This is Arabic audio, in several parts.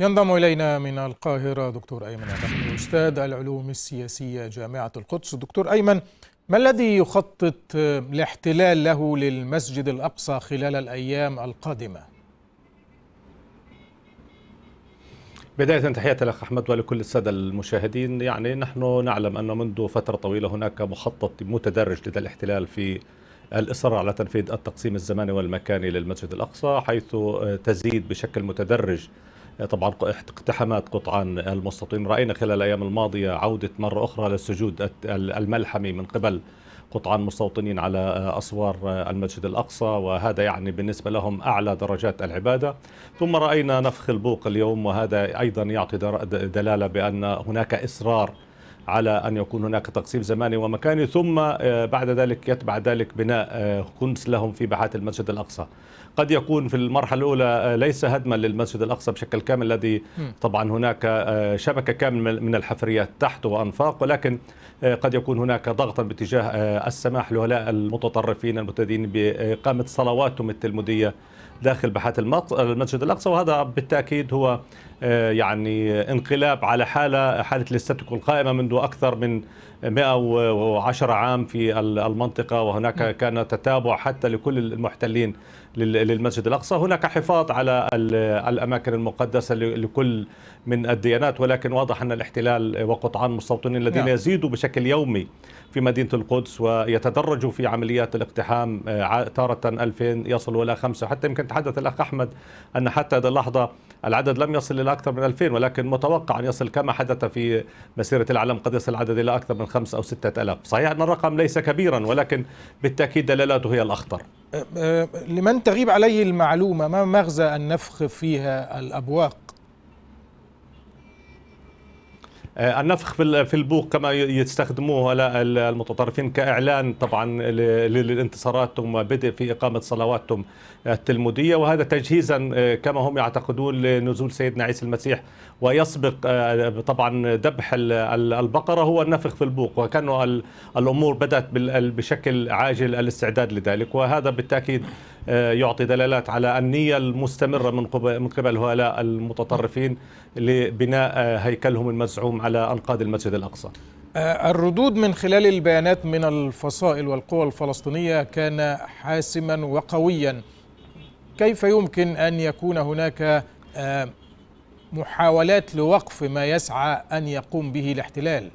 ينضم إلينا من القاهرة دكتور أيمن عبد أستاذ العلوم السياسية جامعة القدس دكتور أيمن ما الذي يخطط الاحتلال له للمسجد الأقصى خلال الأيام القادمة؟ بداية تحية لك أحمد ولكل السادة المشاهدين يعني نحن نعلم أن منذ فترة طويلة هناك مخطط متدرج لدى الاحتلال في الإصرار على تنفيذ التقسيم الزماني والمكاني للمسجد الأقصى حيث تزيد بشكل متدرج طبعا اقتحمت قطعان المستوطنين راينا خلال الايام الماضيه عوده مره اخرى للسجود الملحمي من قبل قطعان مستوطنين على أسوار المسجد الأقصى وهذا يعني بالنسبة لهم أعلى درجات العبادة ثم رأينا نفخ البوق اليوم وهذا أيضا يعطي دلالة بأن هناك إصرار على أن يكون هناك تقسيم زماني ومكاني ثم آه، بعد ذلك يتبع ذلك بناء آه، كنس لهم في باحات المسجد الأقصى قد يكون في المرحلة الأولى آه، ليس هدما للمسجد الأقصى بشكل كامل الذي طبعا هناك شبكة كاملة من الحفريات تحت وأنفاق ولكن قد يكون هناك ضغطا باتجاه السماح لهؤلاء المتطرفين المتدين بإقامة صلواتهم التلمودية داخل بحات المسجد الاقصى وهذا بالتاكيد هو آه، يعني انقلاب على حاله حاله الاستاتيكو القائمه منذ اكثر من 110 عام في المنطقة وهناك نعم. كان تتابع حتى لكل المحتلين للمسجد الأقصى هناك حفاظ على الأماكن المقدسة لكل من الديانات ولكن واضح أن الاحتلال وقطعان مستوطنين الذين نعم. يزيدوا بشكل يومي في مدينة القدس ويتدرجوا في عمليات الاقتحام آه، تارة 2000 يصلوا إلى خمسة حتى يمكن تحدث الأخ أحمد أن حتى هذه اللحظة العدد لم يصل إلى أكثر من 2000 ولكن متوقع أن يصل كما حدث في مسيرة العالم قد يصل العدد إلى أكثر من 5 أو 6000 صحيح أن الرقم ليس كبيرا ولكن بالتأكيد دلالاته هي الأخطر أه، أه، لمن تغيب عليه المعلومة ما مغزى النفخ فيها الأبواق آه، النفخ في البوق كما يستخدموه المتطرفين كاعلان طبعا لانتصاراتهم وبدء في اقامه صلواتهم التلموديه وهذا تجهيزا آه، كما هم يعتقدون لنزول سيدنا عيسى المسيح ويسبق آه، طبعا ذبح البقره هو النفخ في البوق وكأنه الامور بدات بشكل عاجل الاستعداد لذلك وهذا بالتاكيد آه، يعطي دلالات على النية المستمرة من من قبل هؤلاء المتطرفين لبناء آه، هيكلهم المزعوم على أنقاض المسجد الأقصى آه، الردود من خلال البيانات من الفصائل والقوى الفلسطينية كان حاسما وقويا كيف يمكن أن يكون هناك محاولات لوقف ما يسعى أن يقوم به الاحتلال؟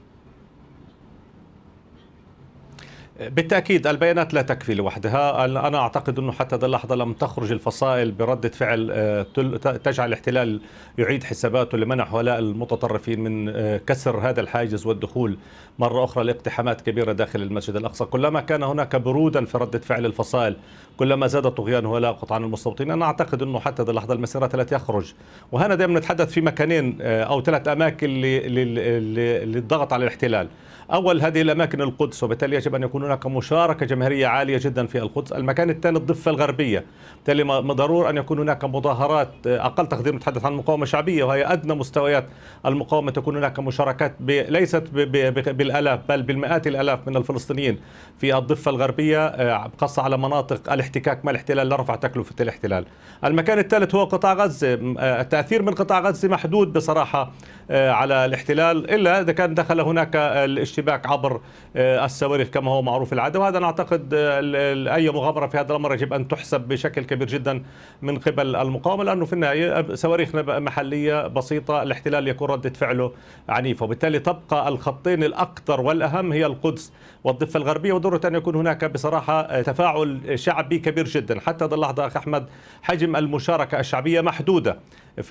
بالتاكيد البيانات لا تكفي لوحدها انا اعتقد انه حتى هذه اللحظه لم تخرج الفصائل برده فعل آه، تجعل الاحتلال يعيد حساباته لمنع هؤلاء المتطرفين من آه، كسر هذا الحاجز والدخول مره اخرى لاقتحامات كبيره داخل المسجد الاقصى كلما كان هناك برودا في رده فعل الفصائل كلما زاد طغيان هؤلاء قطعا المستوطنين انا اعتقد انه حتى هذه اللحظه المسيرات لا تخرج وهنا دائما نتحدث في مكانين آه، او ثلاث اماكن للضغط على الاحتلال اول هذه الاماكن القدس وبالتالي يجب ان يكون هناك مشاركة جماهيرية عالية جدا في القدس المكان الثاني الضفة الغربية بالتالي ضروري أن يكون هناك مظاهرات آه، أقل تقدير نتحدث عن مقاومة شعبية وهي أدنى مستويات المقاومة تكون هناك مشاركات ب... ليست ب... ب... بالآلاف بل بالمئات الآلاف من الفلسطينيين في الضفة الغربية خاصة على مناطق الاحتكاك مع الاحتلال لرفع تكلفة الاحتلال المكان الثالث هو قطاع غزة آه، التأثير من قطاع غزة محدود بصراحة آه، على الاحتلال إلا إذا كان دخل هناك الاشتباك عبر الصواريخ كما هو مع معروف العادة وهذا نعتقد آه، أي مغامرة في هذا الأمر يجب أن تحسب بشكل كبير جدا من قبل المقاومة لأنه في النهاية صواريخ محلية بسيطة الاحتلال يكون ردة فعله عنيفة وبالتالي تبقى الخطين الأكثر والأهم هي القدس والضفة الغربية وضرورة أن يكون هناك بصراحة آه، تفاعل شعبي كبير جدا حتى هذه اللحظة أخ أحمد حجم المشاركة الشعبية محدودة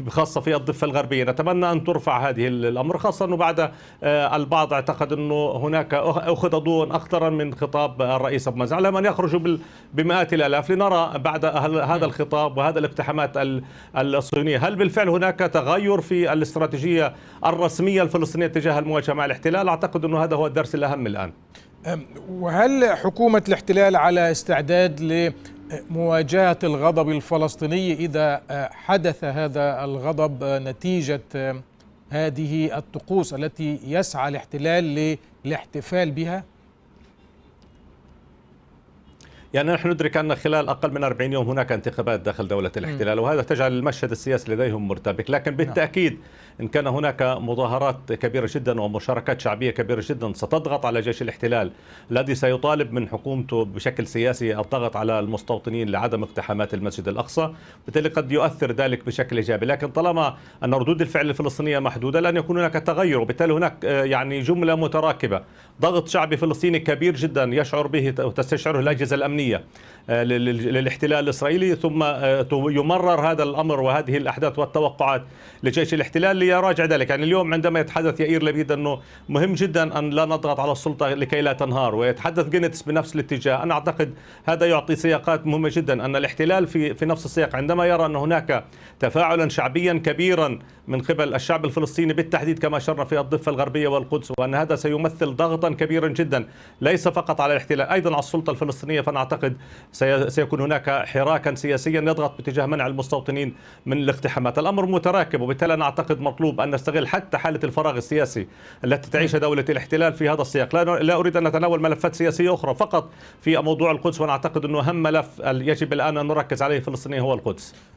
خاصة في الضفة الغربية نتمنى أن ترفع هذه الأمر خاصة أنه بعد آه، البعض اعتقد أنه هناك أخذ دون أخطر من خطاب الرئيس ابو مازن على من يخرج بمئات الالاف لنرى بعد هذا الخطاب وهذا الاقتحامات الصهيونيه هل بالفعل هناك تغير في الاستراتيجيه الرسميه الفلسطينيه تجاه المواجهه مع الاحتلال اعتقد انه هذا هو الدرس الاهم الان وهل حكومه الاحتلال على استعداد ل مواجهة الغضب الفلسطيني إذا حدث هذا الغضب نتيجة هذه الطقوس التي يسعى الاحتلال للاحتفال بها؟ يعني نحن ندرك أن خلال أقل من 40 يوم هناك انتخابات داخل دولة الاحتلال وهذا تجعل المشهد السياسي لديهم مرتبك لكن نعم. بالتأكيد إن كان هناك مظاهرات كبيرة جدا ومشاركات شعبية كبيرة جدا ستضغط على جيش الاحتلال الذي سيطالب من حكومته بشكل سياسي الضغط على المستوطنين لعدم اقتحامات المسجد الأقصى بالتالي قد يؤثر ذلك بشكل إيجابي لكن طالما أن ردود الفعل الفلسطينية محدودة لن يكون هناك تغير وبالتالي هناك آه، يعني جملة متراكبة ضغط شعبي فلسطيني كبير جدا يشعر به وتستشعره الأجهزة الأمنية إنسانية آه، للاحتلال الإسرائيلي ثم آه، يمرر هذا الأمر وهذه الأحداث والتوقعات لجيش الاحتلال ليراجع ذلك يعني اليوم عندما يتحدث يائير لبيد أنه مهم جدا أن لا نضغط على السلطة لكي لا تنهار ويتحدث جينتس بنفس الاتجاه أنا أعتقد هذا يعطي سياقات مهمة جدا أن الاحتلال في, في نفس السياق عندما يرى أن هناك تفاعلا شعبيا كبيرا من قبل الشعب الفلسطيني بالتحديد كما أشرنا في الضفة الغربية والقدس وأن هذا سيمثل ضغطا كبيرا جدا ليس فقط على الاحتلال أيضا على السلطة الفلسطينية فأنا أعتقد سيكون هناك حراكا سياسيا يضغط باتجاه منع المستوطنين من الاقتحامات الأمر متراكب وبالتالي أنا أعتقد مطلوب أن نستغل حتى حالة الفراغ السياسي التي تعيشها دولة الاحتلال في هذا السياق لا أريد أن أتناول ملفات سياسية أخرى فقط في موضوع القدس وأنا أعتقد أنه أهم ملف يجب الآن أن نركز عليه الفلسطينيين هو القدس